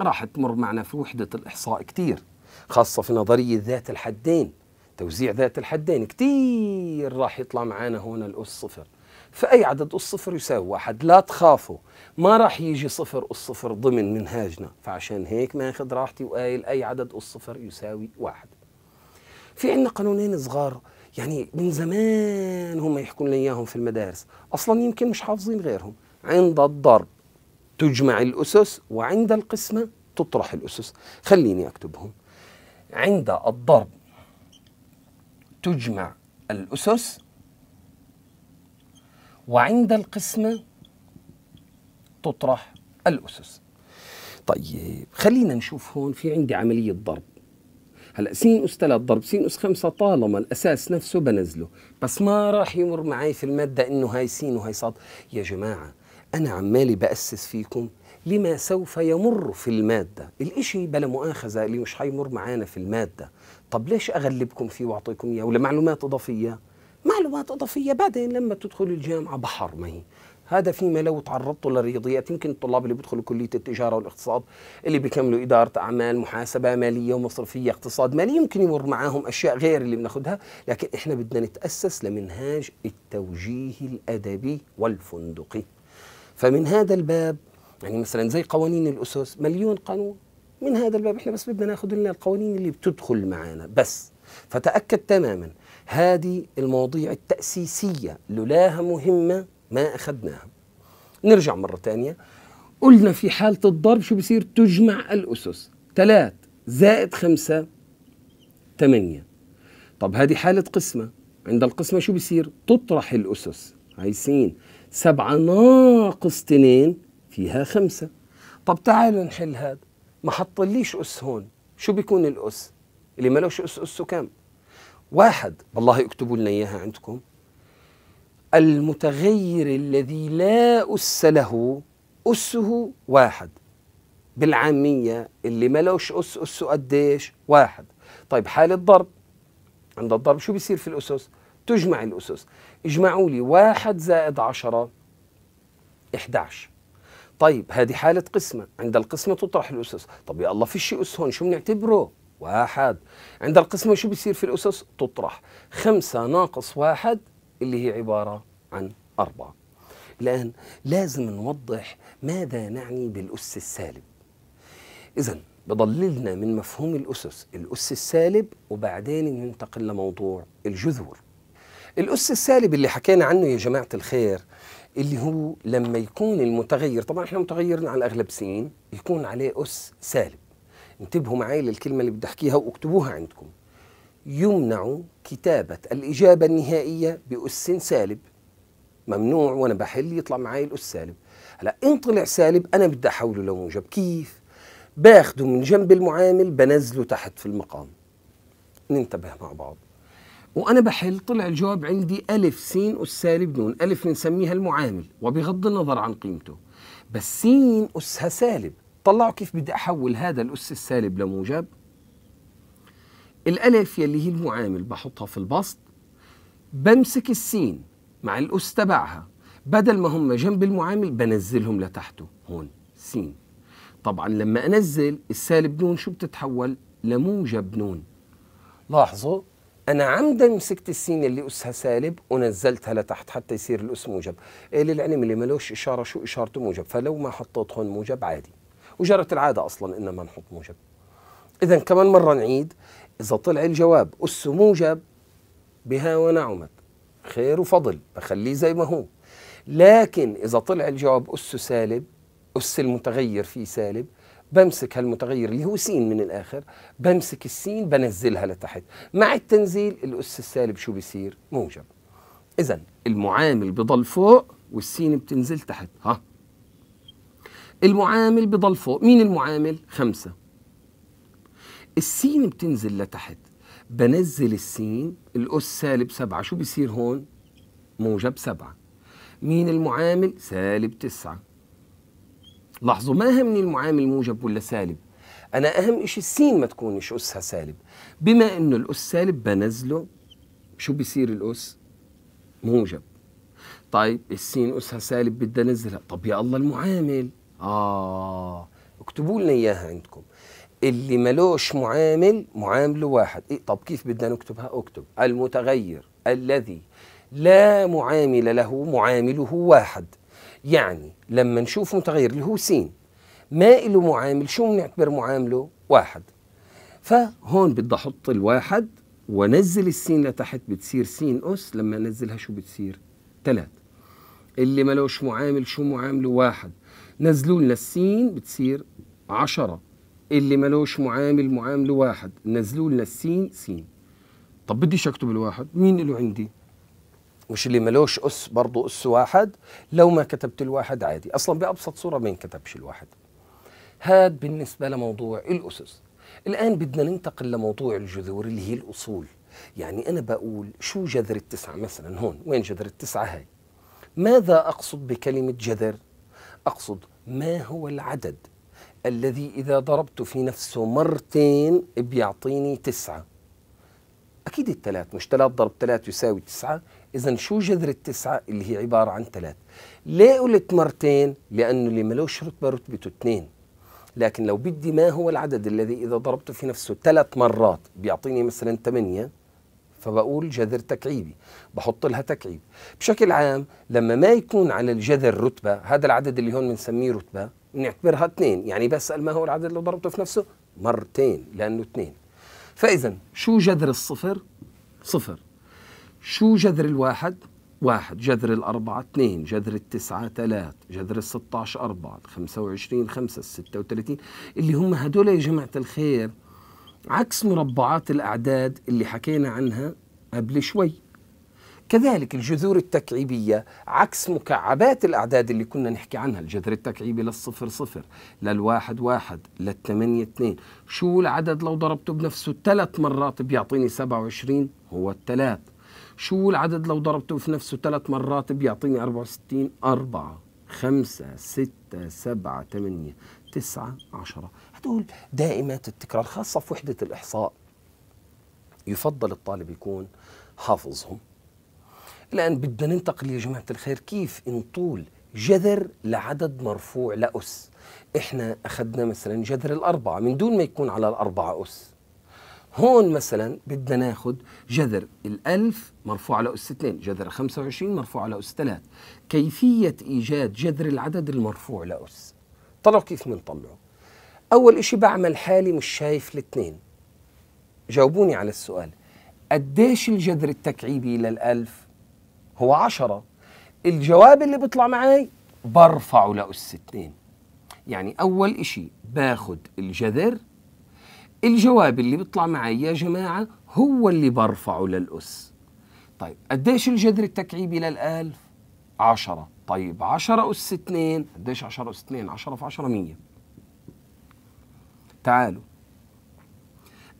S1: راح تمر معنا في وحدة الإحصاء كتير خاصة في نظرية ذات الحدين توزيع ذات الحدين كتير راح يطلع معانا هنا الأس صفر فأي عدد الصفر يساوي واحد لا تخافوا ما راح يجي صفر الصفر ضمن منهاجنا فعشان هيك ماخذ راحتي وقايل أي عدد الصفر يساوي واحد في عندنا قانونين صغار يعني من زمان هم يحكون لنا اياهم في المدارس اصلا يمكن مش حافظين غيرهم عند الضرب تجمع الاسس وعند القسمه تطرح الاسس خليني اكتبهم عند الضرب تجمع الاسس وعند القسمة تطرح الأسس طيب خلينا نشوف هون في عندي عملية ضرب هلا سين اس 3 ضرب سين اس 5 طالما الاساس نفسه بنزله بس ما راح يمر معي في الماده انه هاي سين وهاي صاد يا جماعه انا عمالي باسس فيكم لما سوف يمر في المادة الإشي بلا مؤاخذة اللي مش حيمر معانا في المادة طب ليش أغلبكم فيه وأعطيكم إياه ولا معلومات إضافية معلومات اضافيه بعدين لما تدخل الجامعه بحر ما هي هذا فيما لو تعرضت للرياضيات يمكن الطلاب اللي بيدخلوا كليه التجاره والاقتصاد اللي بيكملوا اداره اعمال محاسبه ماليه ومصرفيه اقتصاد مالي يمكن يمر معاهم اشياء غير اللي بناخدها لكن احنا بدنا نتاسس لمنهاج التوجيه الادبي والفندقي فمن هذا الباب يعني مثلا زي قوانين الاسس مليون قانون من هذا الباب احنا بس بدنا ناخذ لنا القوانين اللي بتدخل معانا بس فتاكد تماما هذه المواضيع التأسيسية لولاها مهمة ما أخذناها نرجع مرة ثانية قلنا في حالة الضرب شو بصير تجمع الأسس ثلاث زائد خمسة ثمانية طب هذه حالة قسمة عند القسمة شو بصير تطرح الأسس عايزين سبعة ناقص تنين فيها خمسة طب تعالوا نحل هذا ما حطليش أس هون شو بيكون الأس اللي ملوش أس أسه كام واحد والله اكتبوا لنا اياها عندكم المتغير الذي لا أس له أسه واحد بالعامية اللي ما لوش أس أسه قديش واحد طيب حالة ضرب عند الضرب شو بيصير في الأسس تجمع الأسس اجمعوا لي واحد زائد عشرة 11 طيب هذه حالة قسمة عند القسمة تطرح الأسس طب يا الله في شيء أس هون شو بنعتبره واحد عند القسمة شو بيصير في الأسس تطرح خمسة ناقص واحد اللي هي عبارة عن أربعة الآن لازم نوضح ماذا نعني بالأس السالب إذا بضللنا من مفهوم الأسس الأس السالب وبعدين ننتقل لموضوع الجذور الأس السالب اللي حكينا عنه يا جماعة الخير اللي هو لما يكون المتغير طبعا احنا متغيرنا على الأغلب سين يكون عليه أس سالب انتبهوا معي للكلمة اللي بدي أحكيها واكتبوها عندكم يمنع كتابة الإجابة النهائية بأس سالب ممنوع وأنا بحل يطلع معي الأس سالب هلا إن طلع سالب أنا بدي أحوله لموجب كيف؟ باخده من جنب المعامل بنزله تحت في المقام ننتبه مع بعض وأنا بحل طلع الجواب عندي ألف سين أس سالب نون ألف بنسميها المعامل وبغض النظر عن قيمته بس سين أسها سالب طلعوا كيف بدي احول هذا الاس السالب لموجب الالف يلي هي المعامل بحطها في البسط بمسك السين مع الاس تبعها بدل ما هم جنب المعامل بنزلهم لتحته هون سين طبعا لما انزل السالب نون شو بتتحول لموجب نون لاحظوا انا عمدا مسكت السين اللي اسها سالب ونزلتها لتحت حتى يصير الاس موجب إيه للعلم اللي ملوش اشاره شو اشارته موجب فلو ما حطيت هون موجب عادي وجرت العاده اصلا إنما ما نحط موجب اذا كمان مره نعيد اذا طلع الجواب اس موجب بها ونعمت خير وفضل بخليه زي ما هو لكن اذا طلع الجواب اس سالب اس المتغير فيه سالب بمسك هالمتغير اللي هو سين من الاخر بمسك السين بنزلها لتحت مع التنزيل الاس السالب شو بيصير موجب اذا المعامل بضل فوق والسين بتنزل تحت ها المعامل بضل فوق مين المعامل خمسة السين بتنزل لتحت بنزل السين الأس سالب سبعة شو بيصير هون موجب سبعة مين المعامل سالب تسعة لاحظوا ما همني المعامل موجب ولا سالب أنا أهم إشي السين ما تكونش أسها سالب بما إنه الأس سالب بنزله شو بيصير الأس موجب طيب السين أسها سالب بدي أنزلها طب يا الله المعامل اه اكتبوا لنا اياها عندكم اللي ملوش معامل معامله واحد إيه طب كيف بدنا نكتبها اكتب المتغير الذي لا معامل له معامله واحد يعني لما نشوف متغير اللي هو سين ما له معامل شو بنعتبر معامله واحد فهون بدي احط الواحد وانزل السين لتحت بتصير سين اس لما انزلها شو بتصير ثلاث اللي ملوش معامل شو معامله واحد نزلوا لنا السين بتصير 10 اللي ملوش معامل معامله واحد نزلوا لنا السين سين طب بديش اكتب الواحد مين له عندي مش اللي ملوش اس برضه اس واحد لو ما كتبت الواحد عادي اصلا بابسط صوره ما ينكتبش الواحد هاد بالنسبه لموضوع الاسس الان بدنا ننتقل لموضوع الجذور اللي هي الاصول يعني انا بقول شو جذر التسعه مثلا هون وين جذر التسعه هاي ماذا اقصد بكلمه جذر اقصد ما هو العدد الذي إذا ضربته في نفسه مرتين بيعطيني تسعة أكيد الثلاث مش ثلاث ضرب ثلاث يساوي تسعة إذا شو جذر التسعة اللي هي عبارة عن ثلاث ليه قلت مرتين لأنه اللي ملوش رتبة رتبته اثنين لكن لو بدي ما هو العدد الذي إذا ضربته في نفسه ثلاث مرات بيعطيني مثلا ثمانية فبقول جذر تكعيبي بحط لها تكعيب بشكل عام لما ما يكون على الجذر رتبة هذا العدد اللي هون بنسميه رتبة بنعتبرها اثنين يعني بسأل ما هو العدد اللي ضربته في نفسه مرتين لأنه اثنين فإذا شو جذر الصفر صفر شو جذر الواحد واحد جذر الأربعة اثنين جذر التسعة ثلاث جذر الستة عشر أربعة خمسة وعشرين خمسة ستة وثلاثين اللي هم هدول يا جماعة الخير عكس مربعات الأعداد اللي حكينا عنها قبل شوي كذلك الجذور التكعيبية عكس مكعبات الأعداد اللي كنا نحكي عنها الجذر التكعيبي للصفر صفر للواحد واحد للثمانية اثنين شو العدد لو ضربته بنفسه ثلاث مرات بيعطيني سبعة وعشرين هو الثلاث شو العدد لو ضربته في نفسه ثلاث مرات بيعطيني أربعة وستين أربعة خمسة ستة سبعة ثمانية تسعة عشرة دول دائمة التكرار خاصة في وحدة الإحصاء يفضل الطالب يكون حافظهم الآن بدنا ننتقل يا جماعة الخير كيف إن طول جذر لعدد مرفوع لأس إحنا أخذنا مثلا جذر الأربعة من دون ما يكون على الأربعة أس هون مثلا بدنا ناخذ جذر الألف مرفوع على أس 2 جذر 25 مرفوع على أس 3 كيفية إيجاد جذر العدد المرفوع لأس طلعوا كيف بنطلعه أول إشي بعمل حالي مش شايف الاثنين جاوبوني على السؤال قديش الجذر التكعيبي للألف هو عشرة الجواب اللي بيطلع معي برفعه لأس اثنين يعني أول إشي باخد الجذر الجواب اللي بيطلع معي يا جماعة هو اللي برفعه للأس طيب قديش الجذر التكعيبي للألف عشرة طيب عشرة أس اثنين قديش عشرة أس اثنين عشرة في عشرة مية تعالوا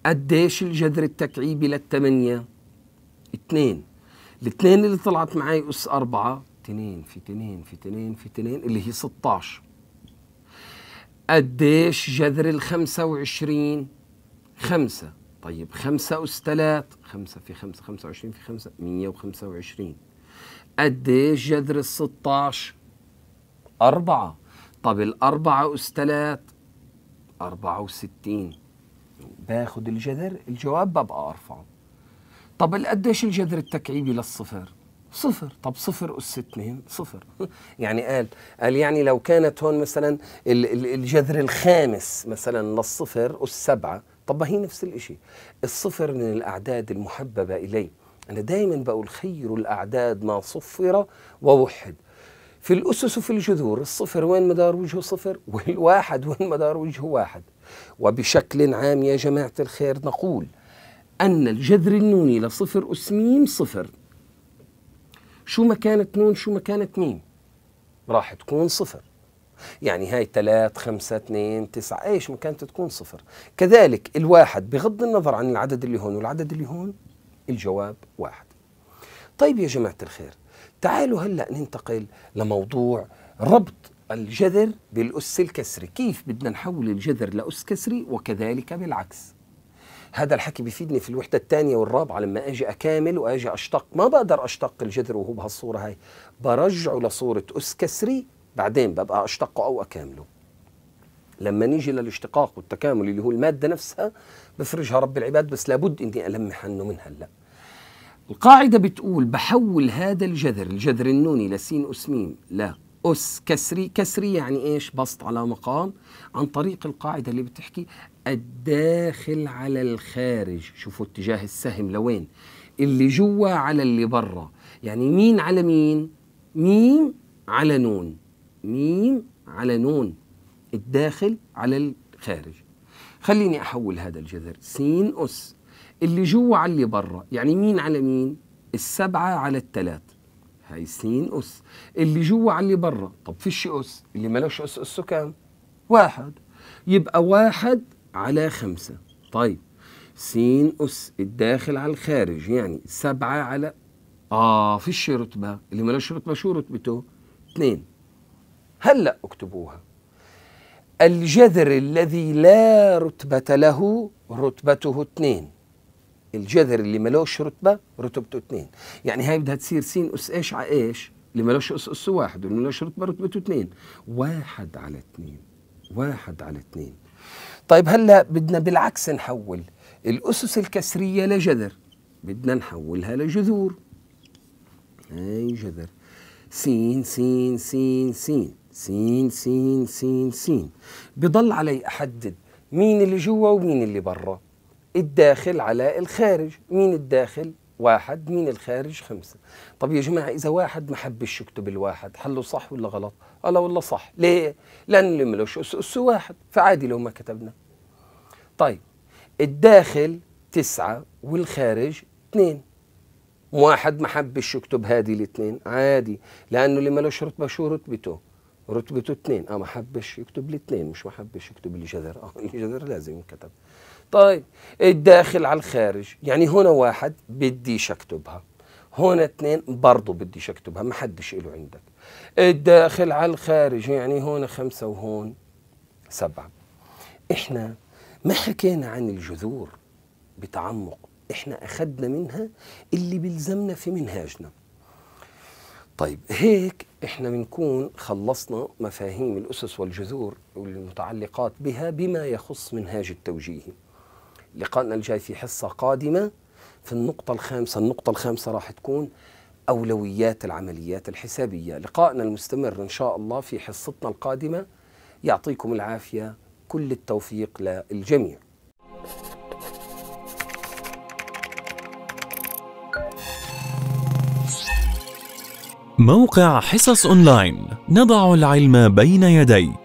S1: قديش الجذر التكعيبي للثمانية؟ اثنين الاثنين اللي طلعت معي أس أربعة اثنين في اثنين في اثنين في اثنين اللي هي 16 قديش جذر ال 25 خمسة طيب خمسة أس ثلاث خمسة في خمسة خمسة وعشرين في خمسة مية وخمسة وعشرين قديش جذر الستاش أربعة طب الأربعة أس ثلاث 64 باخد الجذر الجواب ببقى ارفعه طب قديش الجذر التكعيبي للصفر صفر طب صفر أس اثنين صفر يعني قال قال يعني لو كانت هون مثلا الجذر الخامس مثلا للصفر أس سبعة طب هي نفس الإشي الصفر من الأعداد المحببة إلي أنا دايما بقول خير الأعداد ما صفر ووحد في الأسس وفي الجذور الصفر وين مدار وجهه صفر والواحد وين مدار وجهه واحد وبشكل عام يا جماعة الخير نقول أن الجذر النوني لصفر أس ميم صفر شو ما كانت نون شو ما كانت ميم راح تكون صفر يعني هاي 3 5 2 9 ايش ما كانت تكون صفر كذلك الواحد بغض النظر عن العدد اللي هون والعدد اللي هون الجواب واحد طيب يا جماعة الخير تعالوا هلا ننتقل لموضوع ربط الجذر بالأس الكسري كيف بدنا نحول الجذر لأس كسري وكذلك بالعكس هذا الحكي بيفيدني في الوحدة الثانية والرابعة لما أجي أكامل وأجي أشتق ما بقدر أشتق الجذر وهو بهالصورة هاي برجعه لصورة أس كسري بعدين ببقى أشتقه أو أكامله لما نيجي للاشتقاق والتكامل اللي هو المادة نفسها بفرجها رب العباد بس لابد إني ألمح عنه من هلأ القاعدة بتقول بحول هذا الجذر الجذر النوني لسين أس ميم لا أس كسري كسري يعني إيش بسط على مقام عن طريق القاعدة اللي بتحكي الداخل على الخارج شوفوا اتجاه السهم لوين اللي جوا على اللي برا يعني مين على مين ميم على نون ميم على نون الداخل على الخارج خليني أحول هذا الجذر سين أس اللي جوا على اللي برا يعني مين على مين السبعة على الثلاث هاي سين أس اللي جوا على اللي برا طب فيش أس اللي ملوش أس أسه كام واحد يبقى واحد على خمسة طيب سين أس الداخل على الخارج يعني سبعة على آه فيش رتبة اللي ملوش رتبة شو رتبته اثنين هلأ اكتبوها الجذر الذي لا رتبة له رتبته اثنين الجذر اللي ملوش رتبه رتبته اثنين يعني هاي بدها تصير سين اس ايش على ايش اللي ملوش اس اس واحد واللي ملوش رتبه رتبته اثنين واحد على اثنين واحد على اثنين طيب هلا بدنا بالعكس نحول الاسس الكسريه لجذر بدنا نحولها لجذور هاي جذر سين سين سين سين سين سين سين سين بضل علي احدد مين اللي جوا ومين اللي برا الداخل على الخارج مين الداخل واحد مين الخارج خمسة طب يا جماعة إذا واحد ما حبش يكتب الواحد حله صح ولا غلط ألا والله صح ليه لأن اللي ملوش أس أس واحد فعادي لو ما كتبنا طيب الداخل تسعة والخارج اثنين واحد ما حبش يكتب هذه الاثنين عادي لأنه اللي ملوش رتبة شو رتبته رتبته اثنين اه ما حبش يكتب الاثنين مش ما حبش يكتب الجذر اه الجذر لازم ينكتب طيب الداخل على الخارج يعني هنا واحد بديش اكتبها هنا اثنين برضه بديش اكتبها ما حدش له عندك الداخل على الخارج يعني هنا خمسة وهون سبعة احنا ما حكينا عن الجذور بتعمق احنا اخدنا منها اللي بيلزمنا في منهاجنا طيب هيك احنا بنكون خلصنا مفاهيم الاسس والجذور والمتعلقات بها بما يخص منهاج التوجيهي لقائنا الجاي في حصة قادمة في النقطة الخامسة النقطة الخامسة راح تكون أولويات العمليات الحسابية لقائنا المستمر إن شاء الله في حصتنا القادمة يعطيكم العافية كل التوفيق للجميع موقع حصص أونلاين نضع العلم بين يديك